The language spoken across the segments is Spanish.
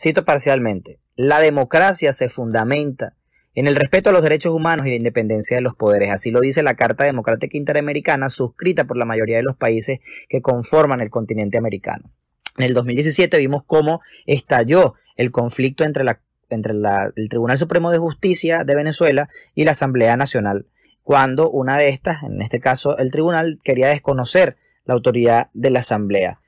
Cito parcialmente, la democracia se fundamenta en el respeto a los derechos humanos y la independencia de los poderes. Así lo dice la Carta Democrática Interamericana, suscrita por la mayoría de los países que conforman el continente americano. En el 2017 vimos cómo estalló el conflicto entre, entre el Tribunal Supremo de Justicia de Venezuela y la Asamblea Nacional, cuando una de estas, en este caso el tribunal, quería desconocer la autoridad de la Asamblea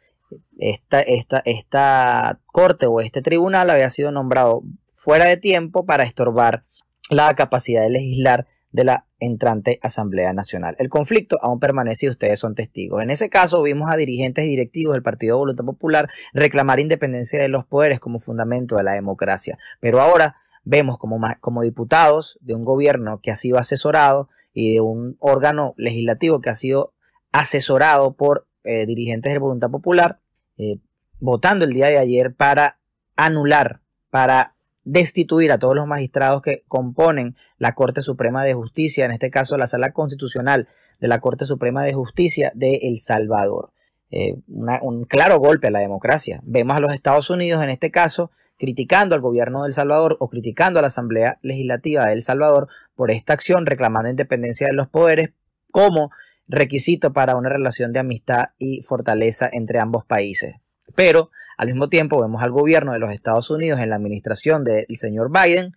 esta, esta corte o este tribunal había sido nombrado fuera de tiempo para estorbar la capacidad de legislar de la entrante Asamblea Nacional. El conflicto aún permanece y ustedes son testigos. En ese caso vimos a dirigentes y directivos del Partido Voluntad Popular reclamar independencia de los poderes como fundamento de la democracia. Pero ahora vemos como, como diputados de un gobierno que ha sido asesorado y de un órgano legislativo que ha sido asesorado por eh, dirigentes de Voluntad Popular eh, votando el día de ayer para anular, para destituir a todos los magistrados que componen la Corte Suprema de Justicia, en este caso la Sala Constitucional de la Corte Suprema de Justicia de El Salvador. Eh, un claro golpe a la democracia. Vemos a los Estados Unidos en este caso criticando al gobierno de El Salvador o criticando a la Asamblea Legislativa de El Salvador por esta acción, reclamando independencia de los poderes, como requisito para una relación de amistad y fortaleza entre ambos países. Pero al mismo tiempo vemos al gobierno de los Estados Unidos en la administración del señor Biden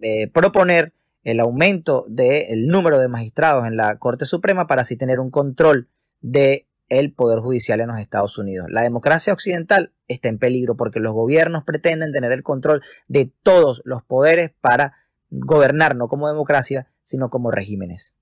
eh, proponer el aumento del número de magistrados en la Corte Suprema para así tener un control del el Poder Judicial en los Estados Unidos. La democracia occidental está en peligro porque los gobiernos pretenden tener el control de todos los poderes para gobernar no como democracia, sino como regímenes.